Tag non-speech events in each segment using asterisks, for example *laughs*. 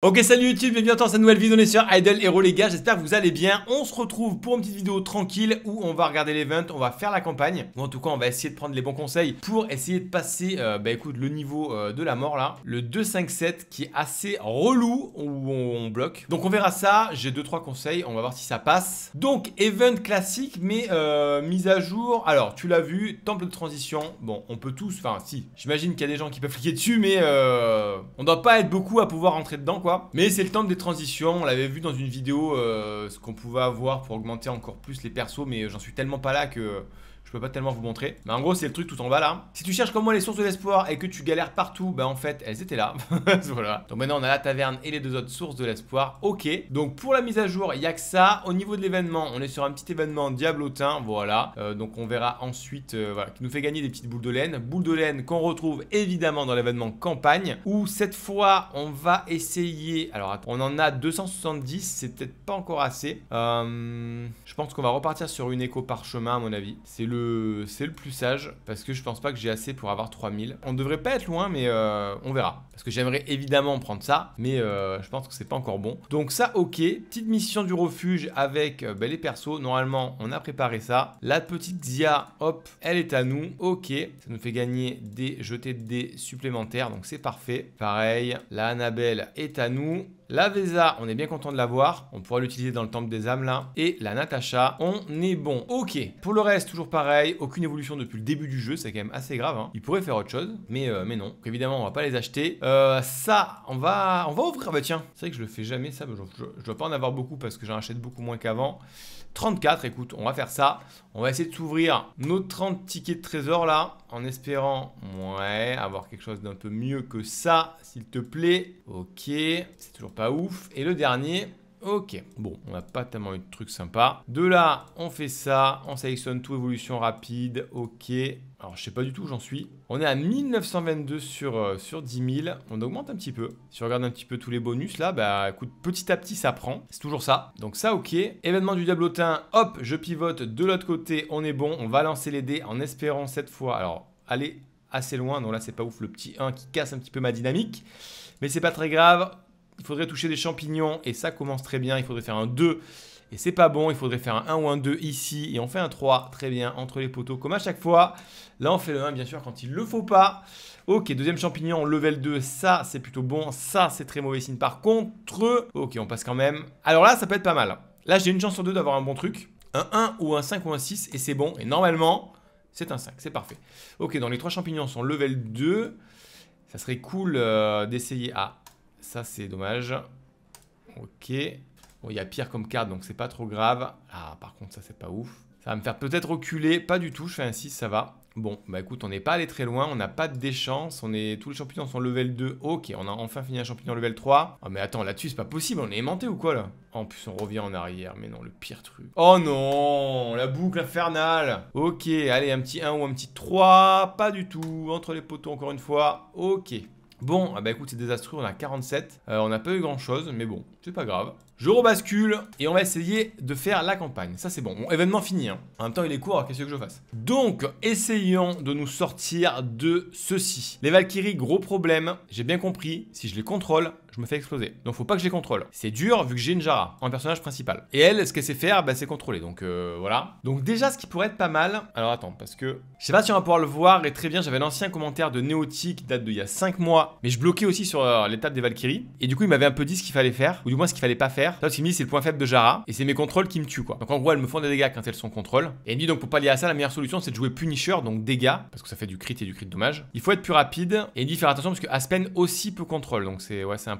Ok salut YouTube, bienvenue dans cette nouvelle vidéo, on est sur Idle Hero les gars, j'espère que vous allez bien On se retrouve pour une petite vidéo tranquille où on va regarder l'event, on va faire la campagne en tout cas on va essayer de prendre les bons conseils pour essayer de passer, euh, bah écoute, le niveau euh, de la mort là Le 2-5-7 qui est assez relou où on, bloque Donc on verra ça, j'ai 2-3 conseils, on va voir si ça passe Donc event classique mais euh, mise à jour Alors tu l'as vu, temple de transition, bon on peut tous, enfin si J'imagine qu'il y a des gens qui peuvent cliquer dessus mais on doit pas être beaucoup à pouvoir rentrer dedans quoi mais c'est le temps des transitions. On l'avait vu dans une vidéo, euh, ce qu'on pouvait avoir pour augmenter encore plus les persos. Mais j'en suis tellement pas là que je peux pas tellement vous montrer. Mais en gros, c'est le truc tout en bas là. Si tu cherches comme moi les sources de l'espoir et que tu galères partout, bah en fait, elles étaient là. *laughs* voilà. Donc maintenant, on a la taverne et les deux autres sources de l'espoir. Ok. Donc pour la mise à jour, il y a que ça. Au niveau de l'événement, on est sur un petit événement diablotin. Voilà. Euh, donc on verra ensuite, euh, voilà, qui nous fait gagner des petites boules de laine. Boules de laine qu'on retrouve évidemment dans l'événement campagne. Où cette fois, on va essayer. Alors on en a 270. C'est peut-être pas encore assez. Euh, je pense qu'on va repartir sur une écho parchemin, à mon avis. C'est le c'est le plus sage parce que je pense pas que j'ai assez pour avoir 3000. On devrait pas être loin, mais euh, on verra. Parce que j'aimerais évidemment prendre ça, mais euh, je pense que c'est pas encore bon. Donc ça, ok. Petite mission du refuge avec euh, ben, les persos. Normalement, on a préparé ça. La petite Zia hop, elle est à nous. Ok, ça nous fait gagner des jetés de dés supplémentaires, donc c'est parfait. Pareil, la Annabelle est à nous. La Vesa, on est bien content de l'avoir. On pourra l'utiliser dans le temple des âmes là. Et la Natacha, on est bon. Ok. Pour le reste, toujours pareil. Aucune évolution depuis le début du jeu. C'est quand même assez grave. Hein. Ils pourraient faire autre chose. Mais, euh, mais non. évidemment, on va pas les acheter. Euh, ça, on va, on va ouvrir. Ah bah tiens, c'est vrai que je le fais jamais ça. je, ne dois pas en avoir beaucoup parce que j'en achète beaucoup moins qu'avant. 34, écoute, on va faire ça. On va essayer de s'ouvrir nos 30 tickets de trésor là, en espérant, ouais, avoir quelque chose d'un peu mieux que ça, s'il te plaît. Ok, c'est toujours pas ouf. Et le dernier, Ok, bon, on n'a pas tellement eu de trucs sympas. De là, on fait ça, on sélectionne tout, évolution rapide, ok. Alors, je sais pas du tout où j'en suis. On est à 1922 sur, euh, sur 10 000. On augmente un petit peu. Si on regarde un petit peu tous les bonus, là, bah, écoute, petit à petit, ça prend. C'est toujours ça. Donc, ça, ok. Événement du diablotin, hop, je pivote de l'autre côté. On est bon. On va lancer les dés en espérant cette fois. Alors, aller assez loin. Donc là, c'est pas ouf. Le petit 1 qui casse un petit peu ma dynamique. Mais c'est pas très grave il faudrait toucher des champignons et ça commence très bien. Il faudrait faire un 2 et c'est pas bon. Il faudrait faire un 1 ou un 2 ici et on fait un 3 très bien entre les poteaux comme à chaque fois. Là, on fait le 1 bien sûr quand il le faut pas. Ok, deuxième champignon, level 2, ça c'est plutôt bon, ça c'est très mauvais signe par contre. Ok, on passe quand même. Alors là, ça peut être pas mal. Là, j'ai une chance sur deux d'avoir un bon truc. Un 1 ou un 5 ou un 6 et c'est bon. Et normalement, c'est un 5, c'est parfait. Ok, donc les trois champignons sont level 2. Ça serait cool euh, d'essayer à ça, c'est dommage. Ok. Bon, il y a pire comme carte, donc c'est pas trop grave. Ah, par contre, ça, c'est pas ouf. Ça va me faire peut-être reculer. Pas du tout, je fais un 6, ça va. Bon, bah écoute, on n'est pas allé très loin, on n'a pas de déchance, on est... tous les champignons sont level 2, ok, on a enfin fini un champignon level 3. Oh mais attends, là-dessus c'est pas possible, on est aimanté ou quoi là En plus on revient en arrière, mais non, le pire truc. Oh non, la boucle infernale Ok, allez, un petit 1 ou un petit 3, pas du tout, entre les poteaux encore une fois, ok. Bon, ah bah écoute, c'est désastreux, on a 47. Euh, on n'a pas eu grand-chose, mais bon, c'est pas grave. Je rebascule et on va essayer de faire la campagne. Ça, c'est bon. Bon, événement fini. Hein. En même temps, il est court, qu'est-ce que je fasse Donc, essayons de nous sortir de ceci. Les Valkyries, gros problème. J'ai bien compris. Si je les contrôle, me fait exploser. Donc faut pas que j'ai contrôle. C'est dur vu que j'ai une Jara en personnage principal. Et elle, ce qu'elle sait faire, bah, c'est contrôler. Donc euh, voilà. Donc déjà, ce qui pourrait être pas mal. Alors attends, parce que je sais pas si on va pouvoir le voir. Et très bien, j'avais l'ancien commentaire de Néotique qui date d'il y a 5 mois. Mais je bloquais aussi sur euh, l'étape des Valkyries. Et du coup, il m'avait un peu dit ce qu'il fallait faire. Ou du moins ce qu'il fallait pas faire. Là, il me dit c'est le point faible de Jara. Et c'est mes contrôles qui me tuent quoi. Donc en gros, elles me font des dégâts quand elles sont contrôle. Et il me dit donc pour pallier à ça, la meilleure solution c'est de jouer Punisher, donc dégâts. Parce que ça fait du crit et du crit dommage. Il faut être plus rapide. Et il dit faire attention parce que Aspen aussi peut contrôle. Donc c'est ouais, c'est un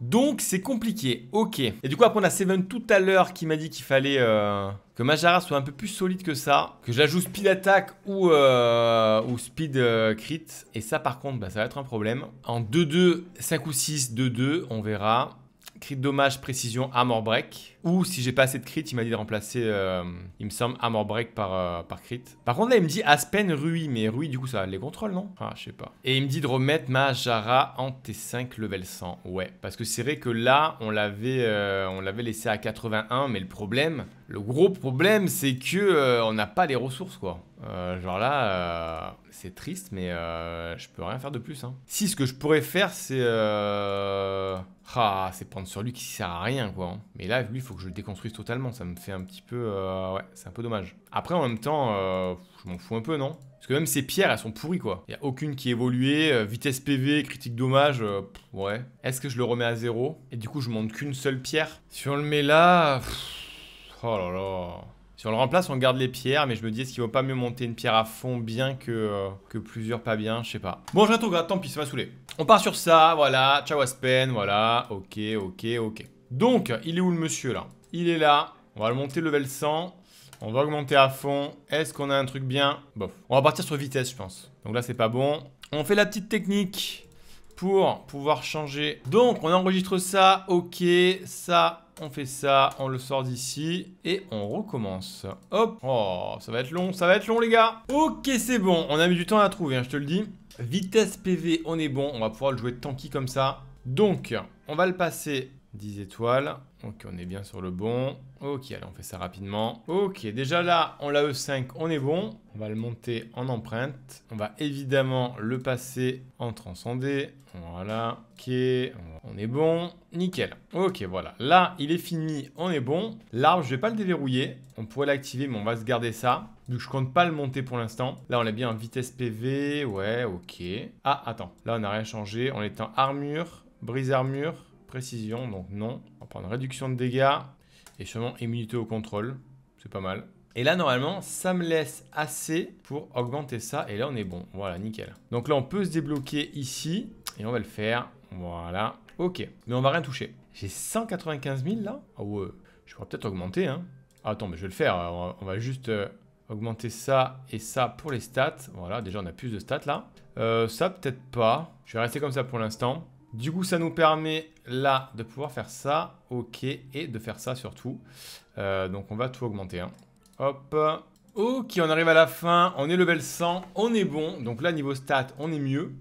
donc c'est compliqué, ok. Et du coup après on a Seven tout à l'heure qui m'a dit qu'il fallait euh, que Majara soit un peu plus solide que ça. Que j'ajoute speed attack ou, euh, speed euh, crit. Et ça par contre bah, ça va être un problème. En 2-2, 5 ou 6, 2-2, on verra crit dommage, précision, armor break. Ou si j'ai pas assez de crit, il m'a dit de remplacer, euh, il me semble, armor break par, euh, par crit. Par contre, là, il me dit Aspen, Rui. Mais Rui, du coup, ça les contrôle, non Ah, je sais pas. Et il me dit de remettre ma Jara en T5 level 100. Ouais, parce que c'est vrai que là, on l'avait euh, on l'avait laissé à 81. Mais le problème, le gros problème, c'est que on n'a pas les ressources, quoi. Euh, genre là, euh, c'est triste, mais euh, je peux rien faire de plus. Hein. Si, ce que je pourrais faire, c'est... Ah, c'est prendre sur lui qui sert à rien, quoi. Hein. Mais là, lui, il faut que je le déconstruise totalement. Ça me fait un petit peu... Ouais, c'est un peu dommage. Après, en même temps, je m'en fous un peu, non Parce que même ces pierres, elles sont pourries, quoi. Il a aucune qui évoluée. vitesse PV, critique dommage, ouais. Est-ce que je le remets à zéro Et du coup, je monte qu'une seule pierre. Si on le met là... oh là là... Si on le remplace, on garde les pierres, mais je me dis, est-ce qu'il vaut pas mieux monter une pierre à fond bien que, euh, plusieurs pas bien Je sais pas. Bon, je retourne, tant pis, ça va saouler. On part sur ça, voilà. Ciao Aspen, voilà. Ok, ok, ok. Donc, il est où le monsieur là Il est là. On va le monter level 100. On va augmenter à fond. Est-ce qu'on a un truc bien Bof. On va partir sur vitesse, je pense. Donc là, c'est pas bon. On fait la petite technique pour pouvoir changer. Donc, on enregistre ça. Ok, ça, on fait ça, on le sort d'ici et on recommence. Hop, oh, ça va être long, ça va être long les gars. Ok, c'est bon, on a mis du temps à trouver, hein, je te le dis. Vitesse PV, on est bon, on va pouvoir le jouer tanky comme ça. Donc, on va le passer 10 étoiles. Ok, on est bien sur le bon. Ok, allez, on fait ça rapidement. Ok, déjà là, on l'a E5, on est bon. On va le monter en empreinte. On va évidemment le passer en transcendé. Voilà, ok, on est bon. Nickel. Ok, voilà. Là, il est fini, on est bon. L'arbre, je vais pas le déverrouiller. On pourrait l'activer, mais on va se garder ça. Donc je compte pas le monter pour l'instant. Là, on est bien en vitesse PV. Ouais, ok. Ah, attends. Là, on n'a rien changé. On est en armure, brise armure. Précision, donc non. On va prendre réduction de dégâts et sûrement immunité au contrôle. C'est pas mal. Et là, normalement, ça me laisse assez pour augmenter ça. Et là, on est bon. Voilà, nickel. Donc là, on peut se débloquer ici. Et on va le faire. Voilà. Ok. Mais on va rien toucher. J'ai 195 000 là ah ouais. Je pourrais peut-être augmenter. Hein. Ah, attends, mais je vais le faire. On va, juste euh, augmenter ça et ça pour les stats. Voilà, déjà, on a plus de stats là. Euh, ça, peut-être pas. Je vais rester comme ça pour l'instant. Du coup, ça nous permet là de pouvoir faire ça, ok, et de faire ça surtout. Euh, donc on va tout augmenter. Hein. Hop, ok, on arrive à la fin, on est level 100, on est bon. Donc là, niveau stats, on est mieux.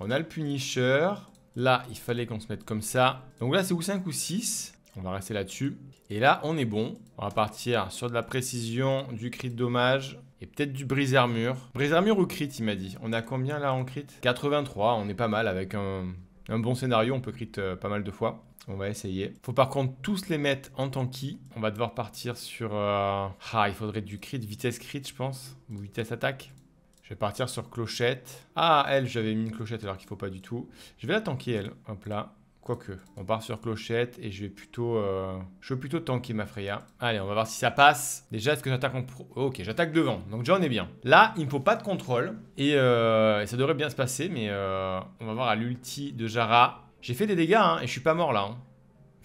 On a le Punisher. Là, il fallait qu'on se mette comme ça. Donc là, c'est ou 5 ou 6. On va rester là-dessus. Et là, on est bon. On va partir sur de la précision, du crit de dommage. Et peut-être du brise armure. Brise armure ou crit, il m'a dit. On a combien là en crit 83, on est pas mal avec un, un bon scénario, on peut crit euh, pas mal de fois. On va essayer. Faut par contre tous les mettre en tanky. On va devoir partir sur... Euh, ah, il faudrait du crit, vitesse crit, je pense. Ou vitesse attaque. Je vais partir sur clochette. Ah, elle, j'avais mis une clochette alors qu'il faut pas du tout. Je vais la tanker, elle. Hop là. Quoique, on part sur Clochette et je vais plutôt... Euh, je veux plutôt tanker ma Freya. Allez, on va voir si ça passe. Déjà, est-ce que j'attaque en... Pro... Oh, ok, j'attaque devant. Donc déjà, on est bien. Là, il ne faut pas de contrôle. Euh, et, ça devrait bien se passer, mais euh, on va voir à l'ulti de Jara. J'ai fait des dégâts, hein, et je suis pas mort là. Hein. *laughs*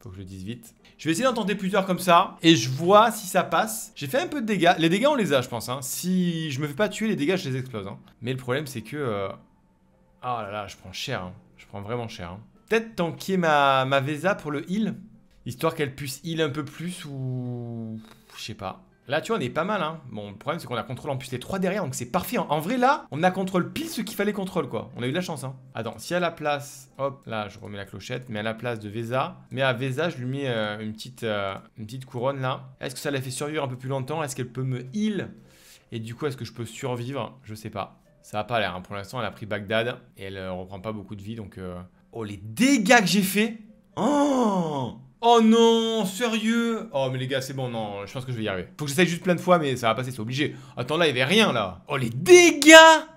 faut que je le dise vite. Je vais essayer d'en tenter plusieurs comme ça. Et je vois si ça passe. J'ai fait un peu de dégâts. Les dégâts, on les a, je pense. Hein. Si je me fais pas tuer, les dégâts, je les explose. Hein. Mais le problème, c'est que... Oh là là, je prends cher. Je prends vraiment cher. Hein. Peut-être tanker ma, ma Vesa pour le heal. Histoire qu'elle puisse heal un peu plus ou... Je sais pas. Là, tu vois, on est pas mal, hein. Bon, le problème, c'est qu'on a contrôle en plus les trois derrière, donc c'est parfait. Hein. En vrai, là, on a contrôle pile ce qu'il fallait contrôle, quoi. On a eu de la chance, hein. Attends, si à la place... Hop, là, je remets la clochette. Mais à la place de Vesa... Mais à Vesa, je lui mets euh, une, petite, euh, une petite couronne, là. Est-ce que ça la fait survivre un peu plus longtemps Est-ce qu'elle peut me heal Et du coup, est-ce que je peux survivre Je sais pas. Ça va pas l'air. Hein. Pour l'instant, elle a pris Bagdad et elle euh, reprend pas beaucoup de vie. Donc, euh. oh les dégâts que j'ai fait. Oh, oh non, sérieux. Oh mais les gars, c'est bon, non, je pense que je vais y arriver. Faut que j'essaye juste plein de fois, mais ça va passer, c'est obligé. Attends, là, il y avait rien là. Oh les dégâts.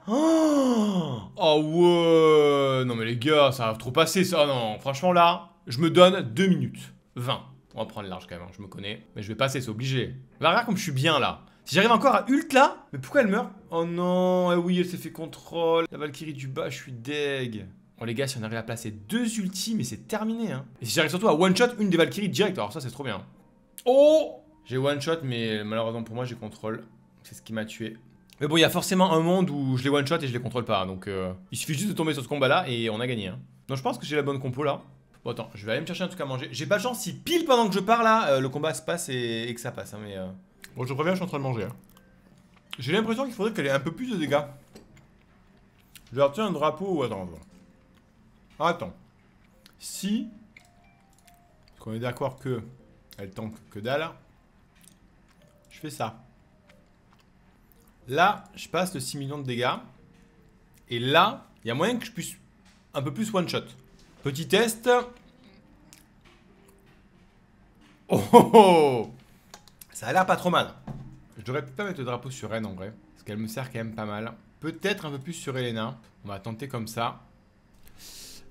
Oh, oh ouais. Non mais les gars, ça va trop passer, ça. Non, franchement là, je me donne 2 minutes 20. On va prendre large quand même, hein. je me connais. Mais je vais passer, c'est obligé. regarde comme je suis bien là. Si j'arrive encore à ult là, mais pourquoi elle meurt Oh non, eh oui, elle s'est fait contrôle. La Valkyrie du bas, je suis deg. Oh les gars, si on arrive à placer deux ultis, mais c'est terminé. Hein. Et si j'arrive surtout à one-shot une des Valkyries direct, alors ça c'est trop bien. Oh J'ai one-shot, mais malheureusement pour moi, j'ai contrôle. C'est ce qui m'a tué. Mais bon, il y a forcément un monde où je les one-shot et je les contrôle pas. Donc euh, il suffit juste de tomber sur ce combat-là et on a gagné. Hein. Non, je pense que j'ai la bonne compo là. Bon, attends, je vais aller me chercher un truc à manger. J'ai pas de chance si pile pendant que je pars là, euh, le combat se passe et, que ça passe. Hein, mais... Euh, Bon, je reviens, je suis en train de manger. Hein. J'ai l'impression qu'il faudrait qu'elle ait un peu plus de dégâts. Je vais obtenir un drapeau. Attends, attendre Attends. Si. Qu'on est d'accord que. Elle tank que dalle. Je fais ça. Là, je passe le 6 millions de dégâts. Et là, il y a moyen que je puisse un peu plus one-shot. Petit test. oh, oh, oh. Ça a l'air pas trop mal. Je devrais peut-être pas mettre le drapeau sur Ren en vrai, parce qu'elle me sert quand même pas mal. Peut-être un peu plus sur Elena. On va tenter comme ça.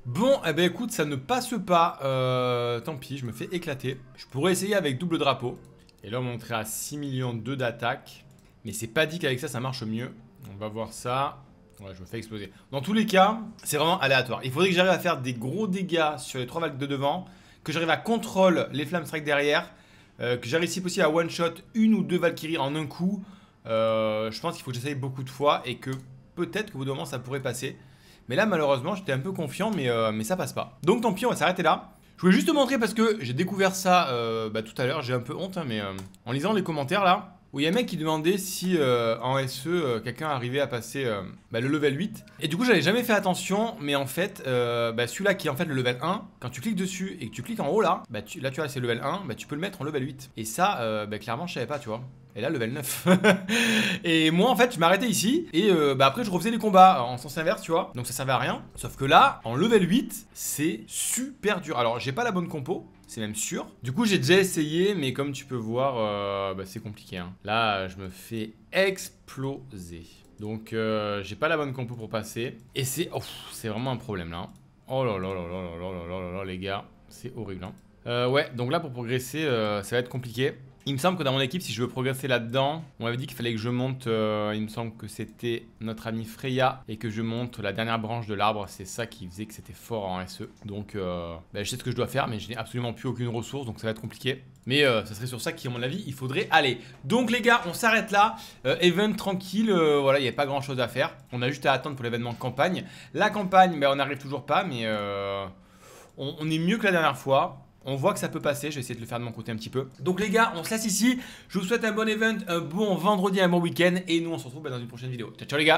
Bon, eh ben écoute, ça ne passe pas. Euh, tant pis, je me fais éclater. Je pourrais essayer avec double drapeau. Et là, on monterait à 6 millions de d'attaque. Mais c'est pas dit qu'avec ça, ça marche mieux. On va voir ça. Ouais, je me fais exploser. Dans tous les cas, c'est vraiment aléatoire. Il faudrait que j'arrive à faire des gros dégâts sur les trois vagues de devant, que j'arrive à contrôler les flammes derrière, euh, que j'arrive si possible à one-shot une ou deux Valkyries en un coup, euh, je pense qu'il faut que j'essaye beaucoup de fois et que peut-être que vous d'un moment ça pourrait passer. Mais là malheureusement j'étais un peu confiant mais, euh, mais ça passe pas. Donc tant pis on va s'arrêter là. Je voulais juste te montrer parce que j'ai découvert ça bah, tout à l'heure, j'ai un peu honte hein, mais en lisant les commentaires là, où il y a un mec qui demandait si euh, en SE, euh, quelqu'un arrivait à passer euh, bah, le level 8. Et du coup, j'avais jamais fait attention, mais en fait, bah, celui-là qui est en fait le level 1, quand tu cliques dessus et que tu cliques en haut là, bah, là tu vois, c'est level 1, tu peux le mettre en level 8. Et ça, clairement, je savais pas, tu vois. Et là, level 9. *laughs* et moi, en fait, je m'arrêtais ici. Et après, je refaisais les combats en sens inverse, tu vois. Donc ça servait à rien. Sauf que là, en level 8, c'est super dur. Alors, j'ai pas la bonne compo c'est même sûr. Du coup, j'ai déjà essayé, mais comme tu peux voir, euh, bah, c'est compliqué. Hein. Là, je me fais exploser. Donc, euh, j'ai pas la bonne compo pour passer. Et c'est oh, c'est vraiment un problème, là. Hein. Oh là là là là là là là là là, les gars. C'est horrible, hein. euh, ouais, donc là, pour progresser, euh, ça va être compliqué. Il me semble que dans mon équipe, si je veux progresser là-dedans, on m'avait dit qu'il fallait que je monte, euh, il me semble que c'était notre ami Freya, et que je monte la dernière branche de l'arbre. C'est ça qui faisait que c'était fort en SE. Donc, euh, ben, je sais ce que je dois faire, mais je n'ai absolument plus aucune ressource, donc ça va être compliqué. Mais euh, ça serait sur ça à mon avis, il faudrait aller. Donc les gars, on s'arrête là. event tranquille, voilà, il n'y a pas grand-chose à faire. On a juste à attendre pour l'événement campagne. La campagne, mais ben, on n'arrive toujours pas, mais on est mieux que la dernière fois. On voit que ça peut passer, je vais essayer de le faire de mon côté un petit peu. Donc les gars, on se laisse ici. Je vous souhaite un bon event, un bon vendredi, un bon week-end. Et nous, on se retrouve bah, dans une prochaine vidéo. Ciao, ciao les gars